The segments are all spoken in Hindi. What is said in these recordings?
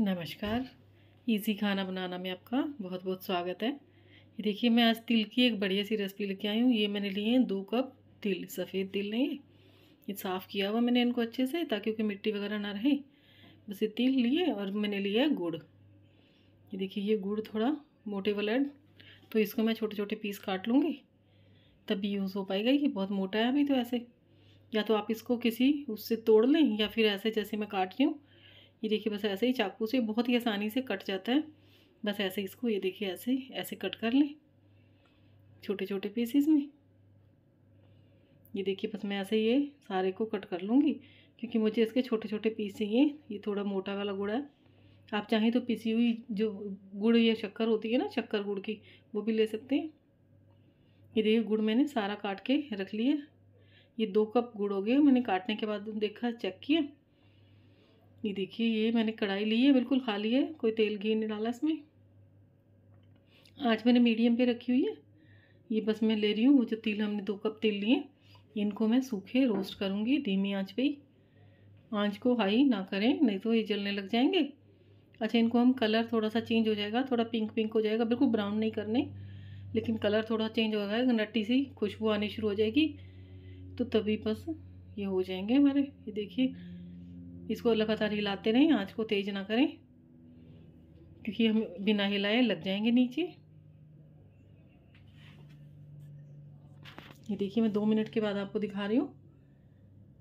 नमस्कार इजी खाना बनाना में आपका बहुत बहुत स्वागत है ये देखिए मैं आज तिल की एक बढ़िया सी रेसिपी लेके आई हूँ ये मैंने लिए हैं दो कप तिल सफ़ेद तिल नहीं ये साफ़ किया हुआ मैंने इनको अच्छे से ताकि उनकी मिट्टी वगैरह ना रहे बस ये तिल लिए और मैंने लिया है गुड़ ये देखिए ये गुड़ थोड़ा मोटे वाला है तो इसको मैं छोटे छोटे पीस काट लूँगी तभी यूज़ हो पाएगा ये बहुत मोटा है अभी तो ऐसे या तो आप इसको किसी उससे तोड़ लें या फिर ऐसे जैसे मैं काट रही हूँ ये देखिए बस ऐसे ही चाकू से बहुत ही आसानी से कट जाता है बस ऐसे इसको ये देखिए ऐसे ऐसे कट कर लें छोटे छोटे पीसीस में ये देखिए बस मैं ऐसे ये सारे को कट कर लूँगी क्योंकि मुझे इसके छोटे छोटे पीस चाहिए ये थोड़ा मोटा वाला गुड़ा है आप चाहें तो पीसी हुई जो गुड़ या शक्कर होती है ना शक्कर गुड़ की वो भी ले सकते हैं ये देखिए गुड़ मैंने सारा काट के रख लिया ये दो कप गुड़ हो गया मैंने काटने के बाद देखा चेक किया ये देखिए ये मैंने कढ़ाई ली है बिल्कुल खाली है कोई तेल घी नहीं डाला इसमें आज मैंने मीडियम पे रखी हुई है ये बस मैं ले रही हूँ वो जो तिल हमने दो कप तिल लिए इनको मैं सूखे रोस्ट करूँगी धीमी आँच पर ही आँच को हाई ना करें नहीं तो ये जलने लग जाएंगे अच्छा इनको हम कलर थोड़ा सा चेंज हो जाएगा थोड़ा पिंक पिंक हो जाएगा बिल्कुल ब्राउन नहीं करने लेकिन कलर थोड़ा चेंज हो जाएगा नट्टी सी खुशबू आनी शुरू हो जाएगी तो तभी बस ये हो जाएंगे हमारे ये देखिए इसको लगातार हिलाते रहें आँच को तेज़ ना करें क्योंकि हम बिना हिलाए लग जाएंगे नीचे ये देखिए मैं दो मिनट के बाद आपको दिखा रही हूँ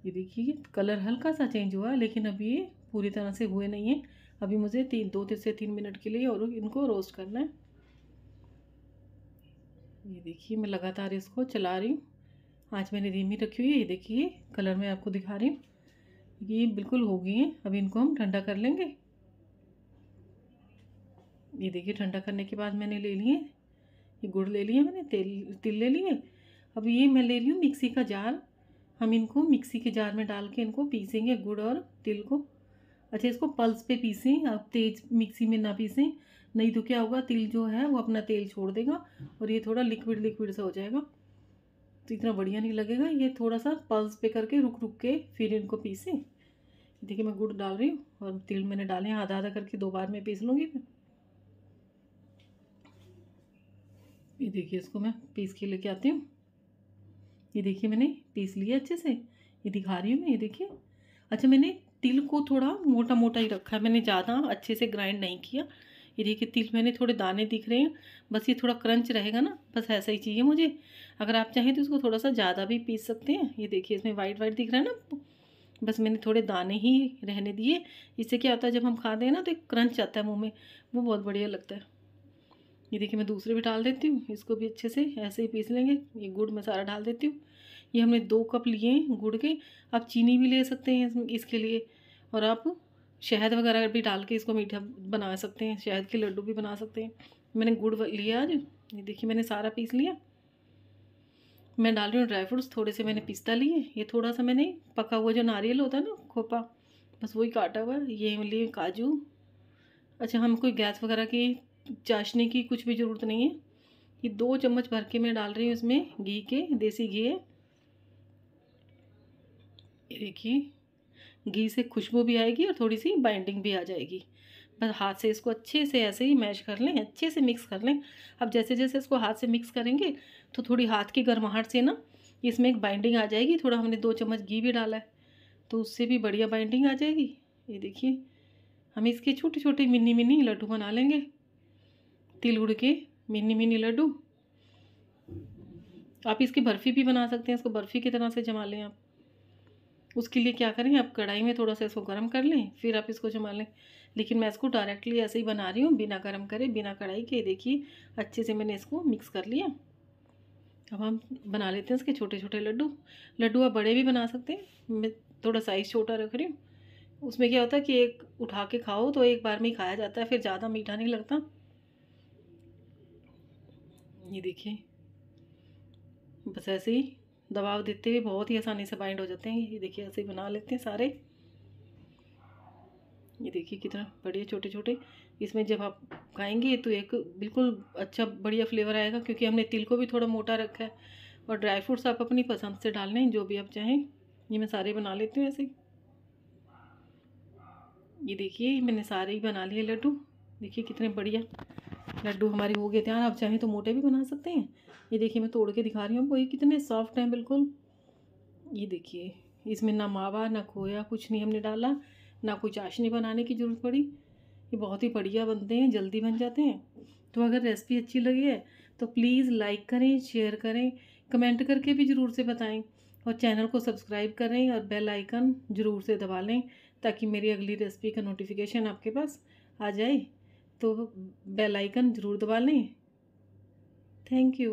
ये देखिए कलर हल्का सा चेंज हुआ लेकिन अभी ये पूरी तरह से हुए नहीं है अभी मुझे तीन दो से तीन मिनट के लिए और इनको रोस्ट करना है ये देखिए मैं लगातार इसको चला रही हूँ आज मैंने धीमी रखी हुई है ये देखिए कलर मैं आपको दिखा रही हूँ ये बिल्कुल हो गई हैं अभी इनको हम ठंडा कर लेंगे ये देखिए ठंडा करने के बाद मैंने ले लिए ये गुड़ ले लिए मैंने तेल तिल ले लिए अब ये मैं ले रही हूँ मिक्सी का जार हम इनको मिक्सी के जार में डाल के इनको पीसेंगे गुड़ और तिल को अच्छा इसको पल्स पे पीसें आप तेज मिक्सी में ना पीसें नहीं तो क्या होगा तिल जो है वो अपना तेल छोड़ देगा और ये थोड़ा लिक्विड लिक्विड सा हो जाएगा तो इतना बढ़िया नहीं लगेगा ये थोड़ा सा पल्स पे करके रुक रुक के फिर इनको पीसें देखिए मैं गुड़ डाल रही हूँ और तिल मैंने डाले हैं आधा आधा करके दो बार में पीस लूँगी फिर ये देखिए इसको मैं पीस के लेके आती हूँ ये देखिए मैंने पीस लिया अच्छे से ये दिखा रही हूँ मैं ये देखिए अच्छा मैंने तिल को थोड़ा मोटा मोटा ही रखा है मैंने ज़्यादा अच्छे से ग्राइंड नहीं किया ये देखिए तिल मैंने थोड़े दाने दिख रहे हैं बस ये थोड़ा क्रंच रहेगा ना बस ऐसा ही चाहिए मुझे अगर आप चाहें तो इसको थोड़ा सा ज़्यादा भी पीस सकते हैं ये देखिए इसमें वाइट वाइट दिख रहा है ना बस मैंने थोड़े दाने ही रहने दिए इससे क्या होता है जब हम खाते हैं ना तो एक क्रंच आता है मुँह में वो बहुत बढ़िया लगता है ये देखिए मैं दूसरे भी डाल देती हूँ इसको भी अच्छे से ऐसे ही पीस लेंगे ये गुड़ मैं सारा डाल देती हूँ ये हमने दो कप लिए हैं गुड़ के आप चीनी भी ले सकते हैं इसके लिए और आप शहद वगैरह भी डाल के इसको मीठा बना सकते हैं शहद के लड्डू भी बना सकते हैं मैंने गुड़ लिया आज ये देखिए मैंने सारा पीस लिया मैं डाल रही हूँ ड्राई फ्रूट्स थोड़े से मैंने हम्म। पिस्ता लिए ये थोड़ा सा मैंने पका हुआ जो नारियल होता है ना खोपा बस वही काटा हुआ ये लिए काजू अच्छा हम कोई गैस वगैरह की चाशनी की कुछ भी ज़रूरत नहीं है ये दो चम्मच भर के मैं डाल रही हूँ इसमें घी के देसी घी है देखिए घी से खुशबू भी आएगी और थोड़ी सी बाइंडिंग भी आ जाएगी बस हाथ से इसको अच्छे से ऐसे ही मैश कर लें अच्छे से मिक्स कर लें अब जैसे जैसे इसको हाथ से मिक्स करेंगे तो थोड़ी हाथ की गर्माहट से ना इसमें एक बाइंडिंग आ जाएगी थोड़ा हमने दो चम्मच घी भी डाला है तो उससे भी बढ़िया बाइंडिंग आ जाएगी ये देखिए हम इसके छोटे छोटे मिनी मिनी लड्डू बना लेंगे तिल उड़ के मिनी मिनी लड्डू आप इसकी बर्फ़ी भी बना सकते हैं इसको बर्फ़ी की तरह से जमा लें आप उसके लिए क्या करें आप कढ़ाई में थोड़ा सा इसको गर्म कर लें फिर आप इसको जमा लें लेकिन मैं इसको डायरेक्टली ऐसे ही बना रही हूँ बिना गर्म करे बिना कढ़ाई के देखिए अच्छे से मैंने इसको मिक्स कर लिया अब हम बना लेते हैं इसके छोटे छोटे लड्डू लड्डू आप बड़े भी बना सकते हैं मैं थोड़ा साइज़ छोटा रख रही हूँ उसमें क्या होता है कि एक उठा के खाओ तो एक बार में ही खाया जाता है फिर ज़्यादा मीठा नहीं लगता ये देखिए बस ऐसे ही दबाव देते हुए बहुत ही आसानी से बाइंड हो जाते हैं ये देखिए ऐसे बना लेते हैं सारे ये देखिए कितना बढ़िया छोटे छोटे इसमें जब आप खाएंगे तो एक बिल्कुल अच्छा बढ़िया फ्लेवर आएगा क्योंकि हमने तिल को भी थोड़ा मोटा रखा है और ड्राई फ्रूट्स आप अपनी पसंद से डाल लें जो भी आप चाहें ये मैं सारे बना लेती हूँ ऐसे ये देखिए मैंने सारे ही बना लिए लड्डू देखिए कितने बढ़िया लड्डू हमारे हो गए तैयार आप चाहें तो मोटे भी बना सकते हैं ये देखिए मैं तोड़ के दिखा रही हूँ आपको ये कितने सॉफ्ट हैं बिल्कुल ये देखिए इसमें ना मावा ना खोया कुछ नहीं हमने डाला ना कोई चाशनी बनाने की ज़रूरत पड़ी ये बहुत ही बढ़िया बनते हैं जल्दी बन जाते हैं तो अगर रेसिपी अच्छी लगी है तो प्लीज़ लाइक करें शेयर करें कमेंट करके भी ज़रूर से बताएं और चैनल को सब्सक्राइब करें और बेल आइकन ज़रूर से दबा लें ताकि मेरी अगली रेसिपी का नोटिफिकेशन आपके पास आ जाए तो बेल आइकन ज़रूर दबा लें थैंक यू